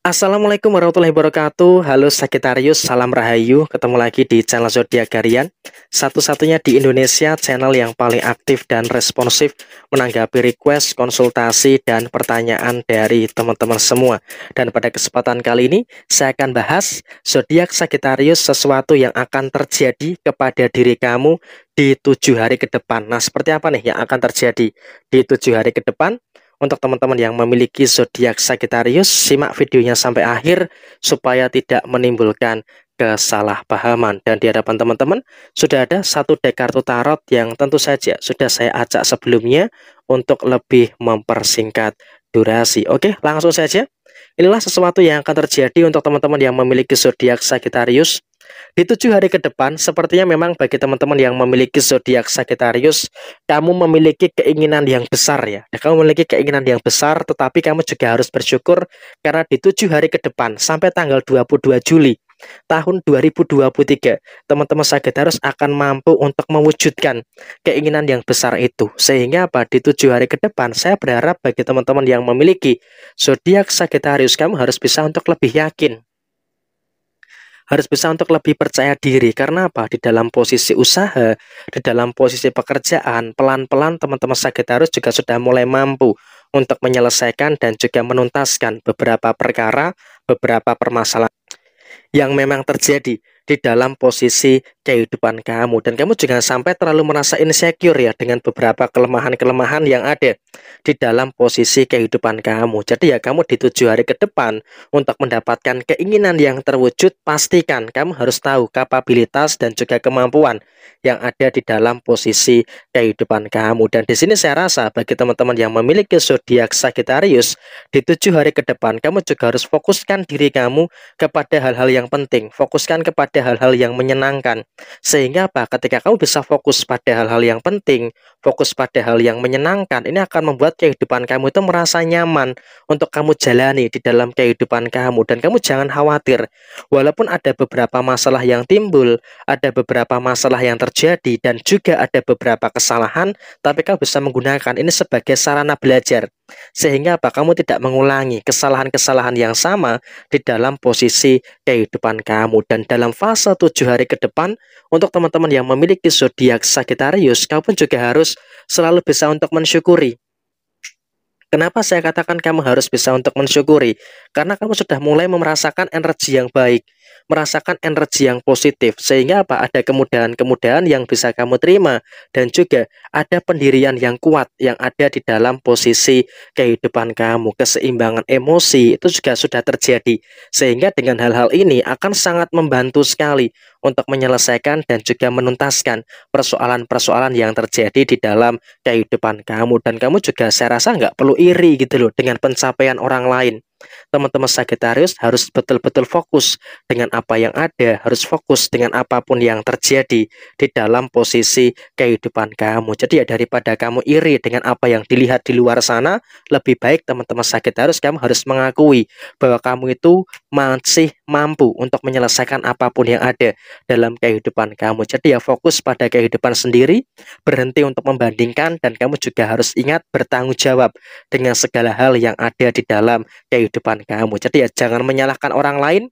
Assalamualaikum warahmatullahi wabarakatuh. Halo Sagittarius, salam rahayu. Ketemu lagi di channel Zodiak Garian Satu-satunya di Indonesia channel yang paling aktif dan responsif menanggapi request, konsultasi dan pertanyaan dari teman-teman semua. Dan pada kesempatan kali ini saya akan bahas zodiak Sagittarius sesuatu yang akan terjadi kepada diri kamu di tujuh hari ke depan. Nah, seperti apa nih yang akan terjadi di tujuh hari ke depan? Untuk teman-teman yang memiliki zodiak Sagittarius, simak videonya sampai akhir supaya tidak menimbulkan kesalahpahaman. Dan di hadapan teman-teman sudah ada satu dek kartu tarot yang tentu saja sudah saya acak sebelumnya untuk lebih mempersingkat durasi. Oke, langsung saja. Inilah sesuatu yang akan terjadi untuk teman-teman yang memiliki zodiak Sagittarius. Di tujuh hari ke depan, sepertinya memang bagi teman-teman yang memiliki zodiak Sagittarius, kamu memiliki keinginan yang besar ya. ya kamu memiliki keinginan yang besar, tetapi kamu juga harus bersyukur karena di tujuh hari ke depan sampai tanggal 22 Juli, tahun 2023 teman-teman Sagittarius akan mampu untuk mewujudkan keinginan yang besar itu sehingga apa di tujuh hari ke depan saya berharap bagi teman-teman yang memiliki zodiak Sagittarius kamu harus bisa untuk lebih yakin harus bisa untuk lebih percaya diri karena apa di dalam posisi usaha di dalam posisi pekerjaan pelan-pelan teman-teman Sagittarius juga sudah mulai mampu untuk menyelesaikan dan juga menuntaskan beberapa perkara beberapa permasalahan yang memang terjadi di dalam posisi kehidupan kamu dan kamu jangan sampai terlalu merasa insecure ya dengan beberapa kelemahan-kelemahan yang ada di dalam posisi kehidupan kamu. Jadi ya kamu di tujuh hari ke depan untuk mendapatkan keinginan yang terwujud pastikan kamu harus tahu kapabilitas dan juga kemampuan yang ada di dalam posisi kehidupan kamu. Dan di sini saya rasa bagi teman-teman yang memiliki zodiak Sagittarius di tujuh hari ke depan kamu juga harus fokuskan diri kamu kepada hal-hal yang penting. Fokuskan kepada pada hal-hal yang menyenangkan. Sehingga apa? Ketika kamu bisa fokus pada hal-hal yang penting, fokus pada hal yang menyenangkan, ini akan membuat kehidupan kamu itu merasa nyaman untuk kamu jalani di dalam kehidupan kamu. Dan kamu jangan khawatir, walaupun ada beberapa masalah yang timbul, ada beberapa masalah yang terjadi, dan juga ada beberapa kesalahan, tapi kamu bisa menggunakan ini sebagai sarana belajar. Sehingga apa? Kamu tidak mengulangi kesalahan-kesalahan yang sama di dalam posisi kehidupan kamu. Dan dalam fase tujuh hari ke depan, untuk teman-teman yang memiliki zodiak Sagittarius, kamu pun juga harus selalu bisa untuk mensyukuri. Kenapa saya katakan kamu harus bisa untuk mensyukuri? Karena kamu sudah mulai merasakan energi yang baik merasakan energi yang positif sehingga apa ada kemudahan-kemudahan yang bisa kamu terima dan juga ada pendirian yang kuat yang ada di dalam posisi kehidupan kamu keseimbangan emosi itu juga sudah terjadi sehingga dengan hal-hal ini akan sangat membantu sekali untuk menyelesaikan dan juga menuntaskan persoalan-persoalan yang terjadi di dalam kehidupan kamu dan kamu juga saya rasa nggak perlu iri gitu loh dengan pencapaian orang lain Teman-teman Sagittarius harus betul-betul fokus dengan apa yang ada, harus fokus dengan apapun yang terjadi di dalam posisi kehidupan kamu. Jadi ya daripada kamu iri dengan apa yang dilihat di luar sana, lebih baik teman-teman Sagittarius kamu harus mengakui bahwa kamu itu masih mampu untuk menyelesaikan apapun yang ada dalam kehidupan kamu. Jadi ya fokus pada kehidupan sendiri, berhenti untuk membandingkan dan kamu juga harus ingat bertanggung jawab dengan segala hal yang ada di dalam kehidupan kamu. Jadi ya jangan menyalahkan orang lain,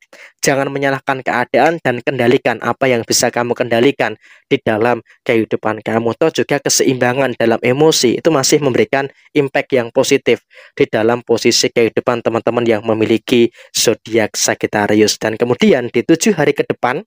Jangan menyalahkan keadaan dan kendalikan apa yang bisa kamu kendalikan di dalam kehidupan kamu. Tuh juga keseimbangan dalam emosi itu masih memberikan impact yang positif di dalam posisi kehidupan teman-teman yang memiliki zodiak Sagittarius. Dan kemudian di tujuh hari ke depan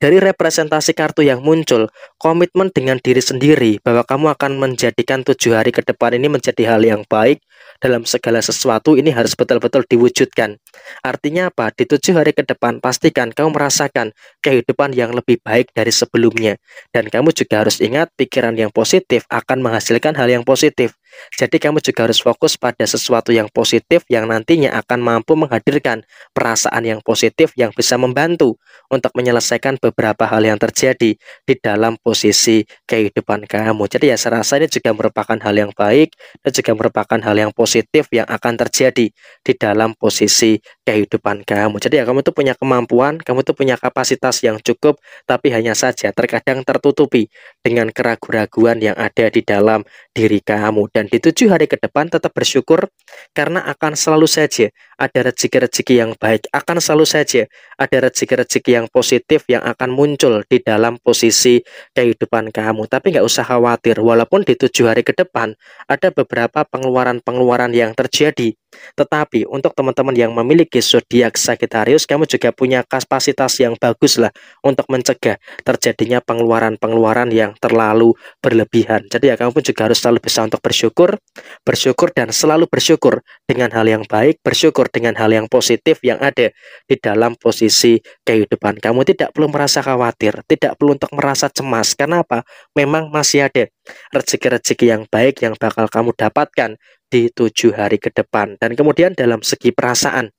dari representasi kartu yang muncul, komitmen dengan diri sendiri bahwa kamu akan menjadikan tujuh hari ke depan ini menjadi hal yang baik dalam segala sesuatu ini harus betul-betul diwujudkan. Artinya apa? Di tujuh hari ke depan pastikan kamu merasakan kehidupan yang lebih baik dari sebelumnya. Dan kamu juga harus ingat pikiran yang positif akan menghasilkan hal yang positif. Jadi kamu juga harus fokus pada sesuatu yang positif yang nantinya akan mampu menghadirkan perasaan yang positif yang bisa membantu untuk menyelesaikan beberapa hal yang terjadi di dalam posisi kehidupan kamu. Jadi ya saya rasa ini juga merupakan hal yang baik dan juga merupakan hal yang positif yang akan terjadi di dalam posisi kehidupan kamu. Jadi ya kamu itu punya kemampuan, kamu itu punya kapasitas yang cukup tapi hanya saja terkadang tertutupi dengan keraguan-keraguan yang ada di dalam diri kamu dan dan di tujuh hari ke depan tetap bersyukur karena akan selalu saja ada rezeki-rezeki yang baik, akan selalu saja ada rezeki-rezeki yang positif yang akan muncul di dalam posisi kehidupan kamu. Tapi nggak usah khawatir, walaupun di tujuh hari ke depan ada beberapa pengeluaran-pengeluaran yang terjadi, tetapi untuk teman-teman yang memiliki zodiak Sagittarius, kamu juga punya kapasitas yang bagus lah untuk mencegah terjadinya pengeluaran-pengeluaran yang terlalu berlebihan. Jadi ya kamu pun juga harus selalu bisa untuk bersyukur, bersyukur dan selalu bersyukur dengan hal yang baik, bersyukur dengan hal yang positif yang ada di dalam posisi kehidupan kamu. Tidak perlu merasa khawatir, tidak perlu untuk merasa cemas. Kenapa? Memang masih ada rezeki-rezeki yang baik yang bakal kamu dapatkan di tujuh hari ke depan. Dan kemudian dalam segi perasaan,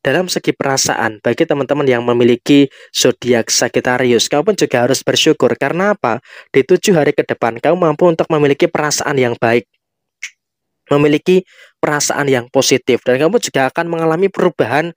dalam segi perasaan bagi teman-teman yang memiliki zodiak Sagittarius kamu pun juga harus bersyukur karena apa di tujuh hari ke depan kamu mampu untuk memiliki perasaan yang baik memiliki perasaan yang positif dan kamu juga akan mengalami perubahan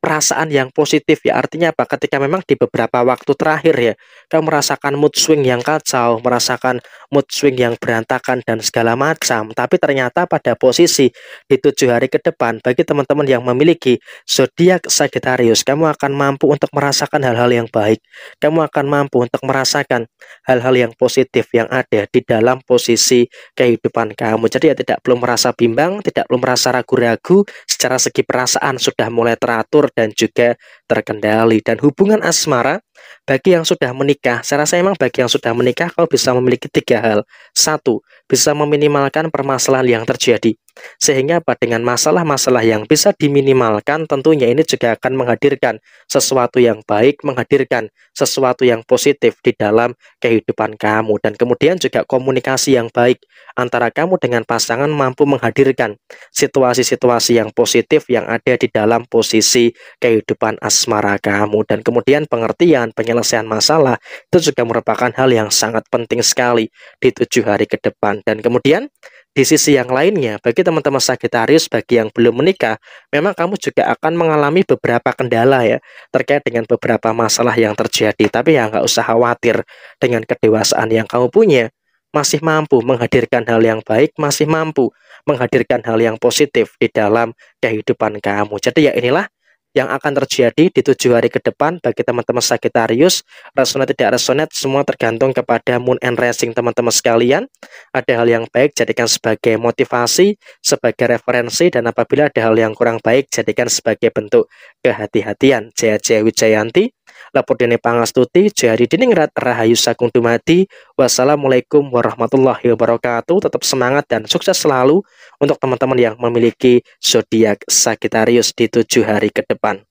perasaan yang positif ya artinya apa ketika memang di beberapa waktu terakhir ya kamu merasakan mood swing yang kacau merasakan mood swing yang berantakan dan segala macam tapi ternyata pada posisi di tujuh hari ke depan bagi teman-teman yang memiliki zodiak Sagittarius kamu akan mampu untuk merasakan hal-hal yang baik kamu akan mampu untuk merasakan hal-hal yang positif yang ada di dalam posisi kehidupan kamu jadi ya tidak perlu merasa bimbang tidak perlu merasa ragu-ragu secara segi perasaan sudah mulai teratur dan juga terkendali. Dan hubungan asmara bagi yang sudah menikah, saya rasa emang bagi yang sudah menikah kau bisa memiliki tiga hal. Satu, bisa meminimalkan permasalahan yang terjadi. Sehingga apa dengan masalah-masalah yang bisa diminimalkan tentunya ini juga akan menghadirkan sesuatu yang baik, menghadirkan sesuatu yang positif di dalam kehidupan kamu dan kemudian juga komunikasi yang baik antara kamu dengan pasangan mampu menghadirkan situasi-situasi yang positif yang ada di dalam posisi kehidupan asmara kamu dan kemudian pengertian penyelesaian masalah itu juga merupakan hal yang sangat penting sekali di tujuh hari ke depan dan kemudian di sisi yang lainnya, bagi teman-teman Sagittarius, bagi yang belum menikah, memang kamu juga akan mengalami beberapa kendala ya, terkait dengan beberapa masalah yang terjadi. Tapi ya nggak usah khawatir dengan kedewasaan yang kamu punya, masih mampu menghadirkan hal yang baik, masih mampu menghadirkan hal yang positif di dalam kehidupan kamu. Jadi ya inilah yang akan terjadi di tujuh hari ke depan bagi teman-teman Sagittarius resonate tidak resonate semua tergantung kepada moon and rising teman-teman sekalian ada hal yang baik jadikan sebagai motivasi sebagai referensi dan apabila ada hal yang kurang baik jadikan sebagai bentuk kehati-hatian Jaya Jaya Wijayanti Lapor Dini Pangastuti, Jari Diningrat, Rahayu Sagung Dumadi. Wassalamualaikum warahmatullahi wabarakatuh. Tetap semangat dan sukses selalu untuk teman-teman yang memiliki zodiak Sagittarius di tujuh hari ke depan.